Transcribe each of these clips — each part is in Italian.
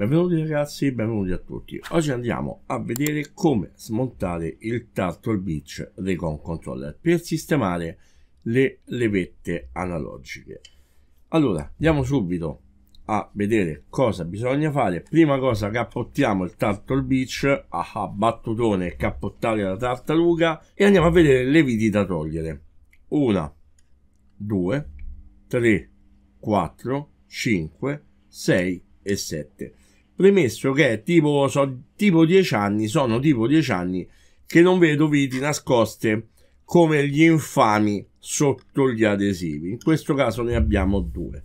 Benvenuti ragazzi, benvenuti a tutti. Oggi andiamo a vedere come smontare il Turtle Beach Recon Controller per sistemare le levette analogiche. Allora, andiamo subito a vedere cosa bisogna fare. Prima cosa, cappottiamo il Turtle Beach, ah, battutone, cappottare la tartaruga e andiamo a vedere le viti da togliere. Una, due, tre, quattro, cinque, sei e sette premesso che è tipo, so, tipo 10 anni, sono tipo 10 anni che non vedo viti nascoste come gli infami sotto gli adesivi. In questo caso ne abbiamo due.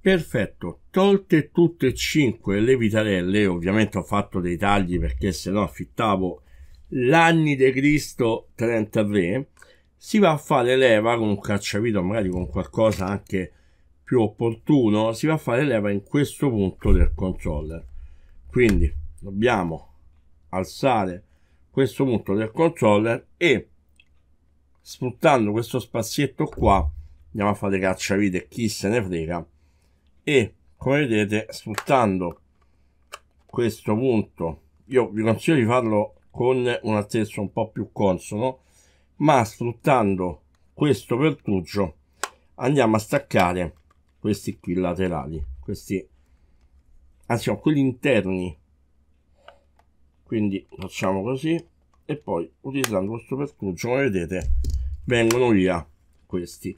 Perfetto, tolte tutte e cinque le vitarelle, ovviamente ho fatto dei tagli perché se no affittavo l'anni di Cristo 33, si va a fare leva con un cacciavito, magari con qualcosa anche più opportuno, si va a fare leva in questo punto del controller quindi dobbiamo alzare questo punto del controller e sfruttando questo spazietto qua andiamo a fare cacciavite chi se ne frega e come vedete sfruttando questo punto io vi consiglio di farlo con un attrezzo un po' più consono ma sfruttando questo pertugio andiamo a staccare questi qui laterali questi anzi no, quelli interni quindi facciamo così e poi utilizzando questo percugio come vedete vengono via questi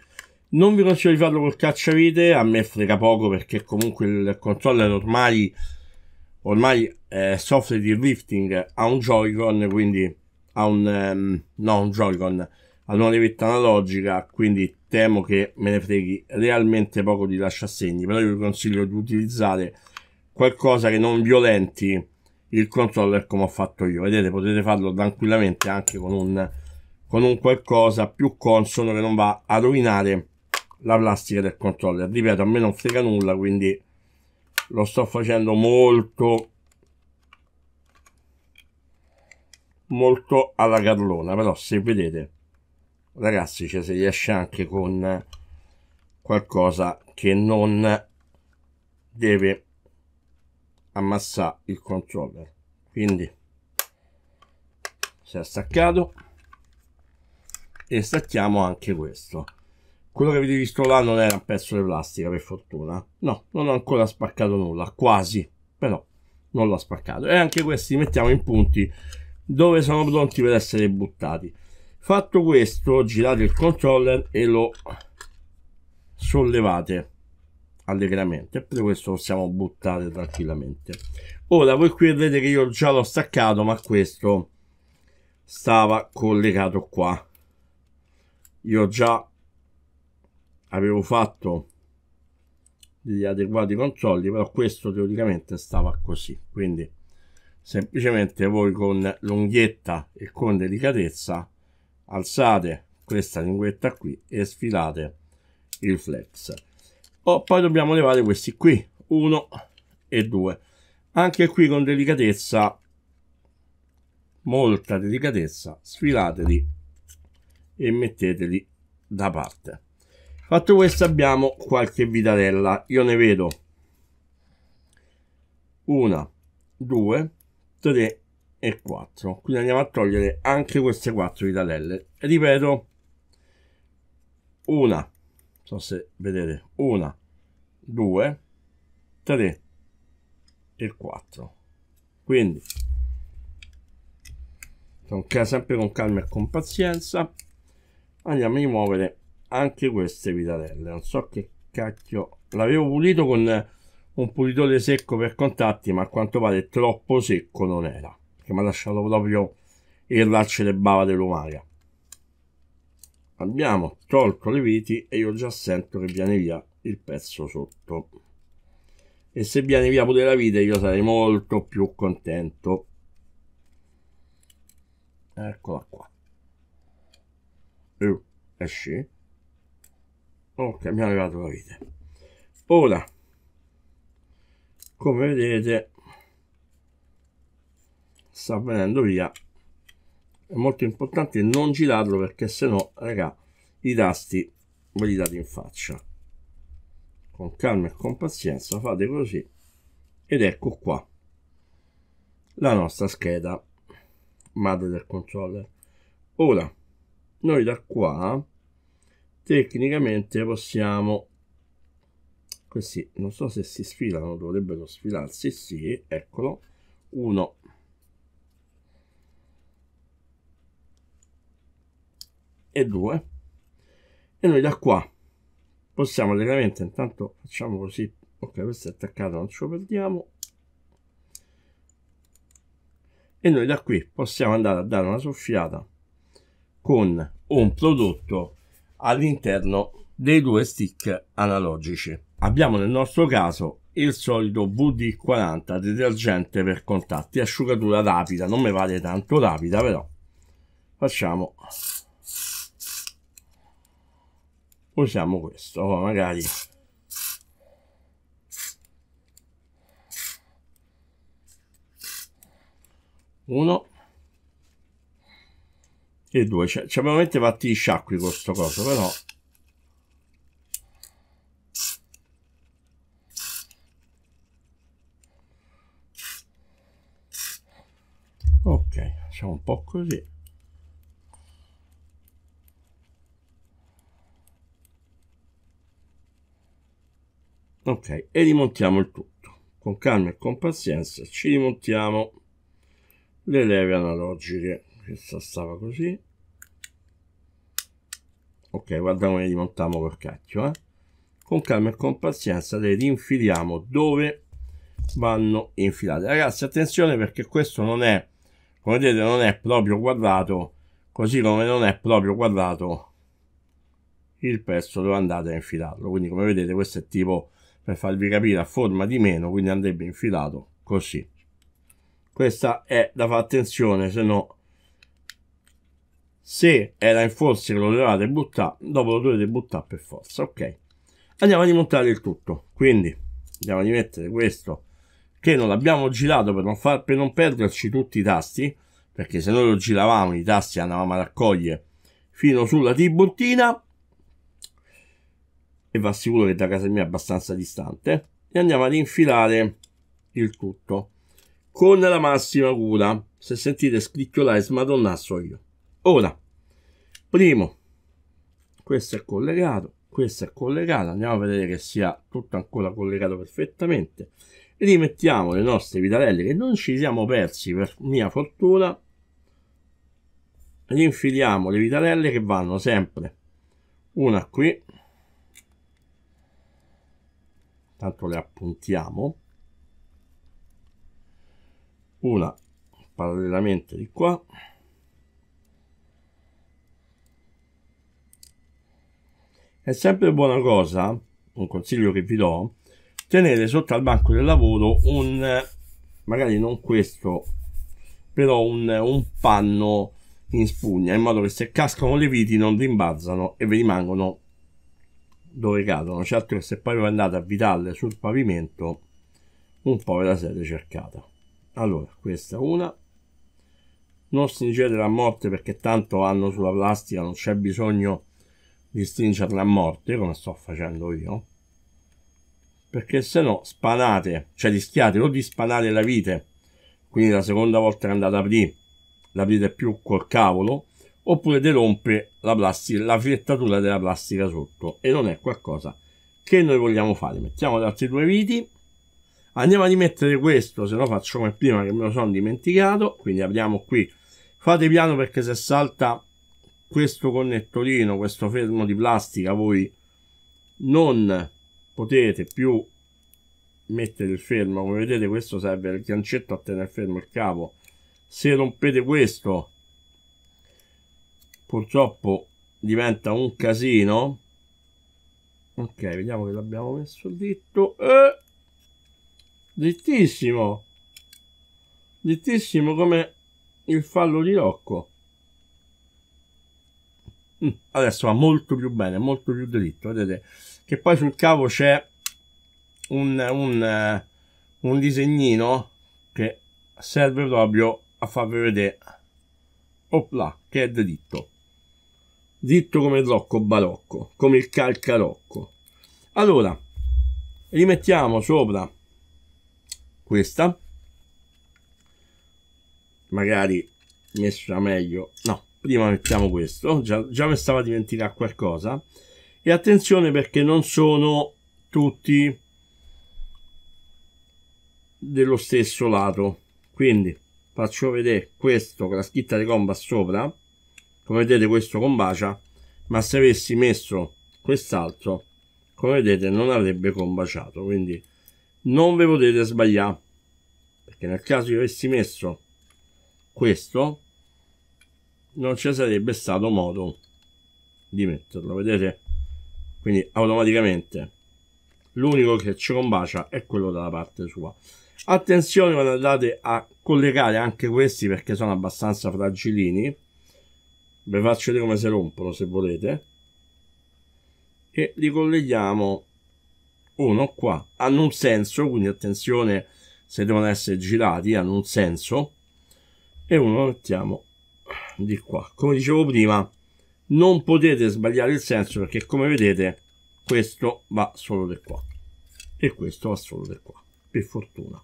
non vi consiglio di farlo col cacciavite a me frega poco perché comunque il controller ormai ormai eh, soffre di drifting ha un Joy-Con quindi ha un ehm, no un Joy-Con ad una levetta analogica quindi temo che me ne freghi realmente poco di lasciassegni però io vi consiglio di utilizzare qualcosa che non violenti il controller come ho fatto io. Vedete, potete farlo tranquillamente anche con un, con un qualcosa più consono che non va a rovinare la plastica del controller. Ripeto, a me non frega nulla, quindi lo sto facendo molto molto alla carlona però se vedete ragazzi ci cioè, si riesce anche con qualcosa che non deve ammassare il controller quindi si è staccato e stacchiamo anche questo quello che avete visto là non era un pezzo di plastica per fortuna no non ho ancora spaccato nulla quasi però non l'ho spaccato e anche questi li mettiamo in punti dove sono pronti per essere buttati fatto questo girate il controller e lo sollevate allegramente per questo possiamo buttare tranquillamente ora voi qui vedete che io già l'ho staccato ma questo stava collegato qua io già avevo fatto degli adeguati controlli però questo teoricamente stava così quindi semplicemente voi con l'unghietta e con delicatezza alzate questa linguetta qui e sfilate il flex oh, poi dobbiamo levare questi qui 1 e 2 anche qui con delicatezza molta delicatezza sfilateli e metteteli da parte fatto questo abbiamo qualche vitarella io ne vedo una due tre e quattro quindi andiamo a togliere anche queste quattro vitarelle ripeto una so se vedete, una, due, tre e quattro. Quindi, sempre con calma e con pazienza, andiamo a rimuovere anche queste vitarelle. Non so che cacchio, l'avevo pulito con un pulitore secco per contatti, ma a quanto pare troppo secco non era, che mi ha lasciato proprio il laccio le bava dell'umaga abbiamo tolto le viti e io già sento che viene via il pezzo sotto e se viene via pure la vite io sarei molto più contento eccola qua uh, esci ok mi ha levato la vite ora come vedete sta venendo via è molto importante non girarlo perché sennò no raga i tasti ve li date in faccia con calma e con pazienza fate così ed ecco qua la nostra scheda madre del controller ora noi da qua tecnicamente possiamo questi non so se si sfilano dovrebbero sfilarsi sì eccolo 1 e 2 e noi da qua possiamo veramente intanto facciamo così ok questo è attaccato non ce lo perdiamo e noi da qui possiamo andare a dare una soffiata con un prodotto all'interno dei due stick analogici abbiamo nel nostro caso il solito VD40 detergente per contatti asciugatura rapida non mi vale tanto rapida però facciamo usiamo questo magari uno e due cioè, abbiamo cioè, veramente fatti gli sciacqui con questo coso però ok facciamo un po' così ok e rimontiamo il tutto con calma e con pazienza ci rimontiamo le leve analogiche questa stava così ok guarda come rimontiamo per cacchio eh? con calma e con pazienza le rinfiliamo dove vanno infilate ragazzi attenzione perché questo non è come vedete non è proprio quadrato così come non è proprio quadrato il pezzo dove andate a infilarlo quindi come vedete questo è tipo per farvi capire a forma di meno quindi andrebbe infilato così questa è da fare attenzione se no se era in forza che lo dovevate buttare dopo lo dovete buttare per forza ok andiamo a rimontare il tutto quindi andiamo a rimettere questo che non l'abbiamo girato per non, far, per non perderci tutti i tasti perché se noi lo giravamo i tasti andavamo a raccogliere fino sulla tiburtina e va sicuro che da casa mia è abbastanza distante e andiamo ad infilare il tutto con la massima cura se sentite scricchiolare smadonnasso io ora primo questo è collegato questo è collegato andiamo a vedere che sia tutto ancora collegato perfettamente rimettiamo le nostre vitarelle che non ci siamo persi per mia fortuna rinfiliamo le vitarelle che vanno sempre una qui tanto le appuntiamo una parallelamente di qua è sempre buona cosa un consiglio che vi do tenere sotto al banco del lavoro un magari non questo però un, un panno in spugna in modo che se cascano le viti non rimbalzano e vi rimangono dove cadono, certo che se poi voi andate a vitarle sul pavimento un po' ve la siete cercata. Allora, questa una. Non stringetela a morte perché tanto hanno sulla plastica, non c'è bisogno di stringerla a morte, come sto facendo io. Perché se no spanate, cioè rischiate o di spanare la vite, quindi la seconda volta che andate a aprire, l'aprite più col cavolo, oppure derompe la, plastica, la fiettatura della plastica sotto e non è qualcosa che noi vogliamo fare. Mettiamo gli altri due viti, andiamo a rimettere questo, se no faccio come prima che me lo sono dimenticato, quindi apriamo qui, fate piano perché se salta questo connettorino, questo fermo di plastica, voi non potete più mettere il fermo, come vedete questo serve il gancetto a tenere fermo il cavo, se rompete questo purtroppo diventa un casino ok vediamo che l'abbiamo messo dritto eh, drittissimo drittissimo come il fallo di Rocco mm, adesso va molto più bene molto più dritto vedete che poi sul cavo c'è un, un, eh, un disegnino che serve proprio a farvi vedere opla che è dritto zitto come zocco barocco, come il calcarocco. Allora, rimettiamo sopra questa, magari messa meglio, no, prima mettiamo questo, già, già mi stava a dimenticare qualcosa, e attenzione perché non sono tutti dello stesso lato, quindi faccio vedere questo con la scritta di comba sopra, come vedete questo combacia ma se avessi messo quest'altro come vedete non avrebbe combaciato quindi non vi potete sbagliare perché nel caso io avessi messo questo non ci sarebbe stato modo di metterlo vedete quindi automaticamente l'unico che ci combacia è quello dalla parte sua attenzione quando andate a collegare anche questi perché sono abbastanza fragilini ve faccio vedere come si rompono se volete e li colleghiamo uno qua hanno un senso quindi attenzione se devono essere girati hanno un senso e uno lo mettiamo di qua come dicevo prima non potete sbagliare il senso perché come vedete questo va solo di qua e questo va solo di qua per fortuna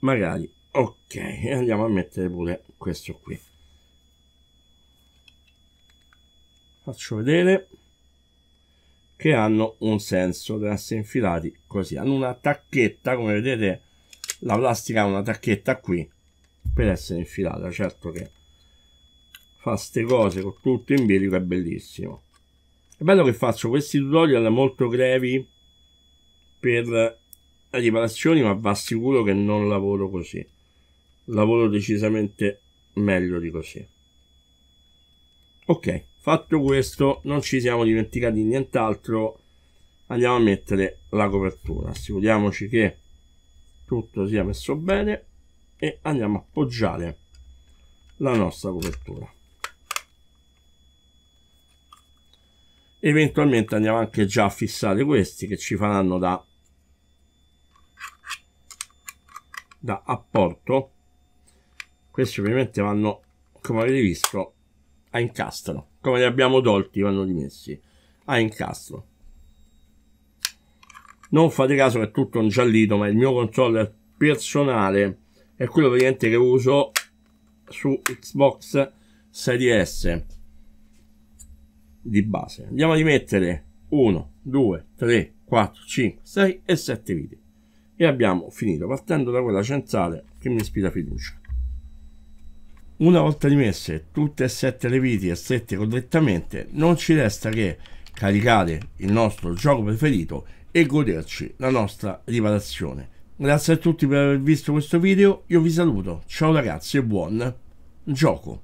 magari ok andiamo a mettere pure questo qui faccio vedere che hanno un senso da essere infilati così hanno una tacchetta come vedete la plastica ha una tacchetta qui per essere infilata certo che fa queste cose con tutto in bilico è bellissimo è bello che faccio questi tutorial molto brevi per riparazioni ma va sicuro che non lavoro così lavoro decisamente meglio di così ok fatto questo non ci siamo dimenticati di nient'altro andiamo a mettere la copertura assicuriamoci che tutto sia messo bene e andiamo a appoggiare la nostra copertura eventualmente andiamo anche già a fissare questi che ci faranno da da apporto questi ovviamente vanno come avete visto a incastro come li abbiamo tolti vanno rimessi a incastro non fate caso che è tutto ingiallito ma il mio controller personale è quello praticamente che uso su Xbox Series S di base andiamo a rimettere 1 2 3 4 5 6 e 7 video e abbiamo finito partendo da quella centrale che mi ispira fiducia una volta rimesse tutte e sette le viti e strette correttamente, non ci resta che caricare il nostro gioco preferito e goderci la nostra riparazione. Grazie a tutti per aver visto questo video, io vi saluto, ciao ragazzi e buon gioco!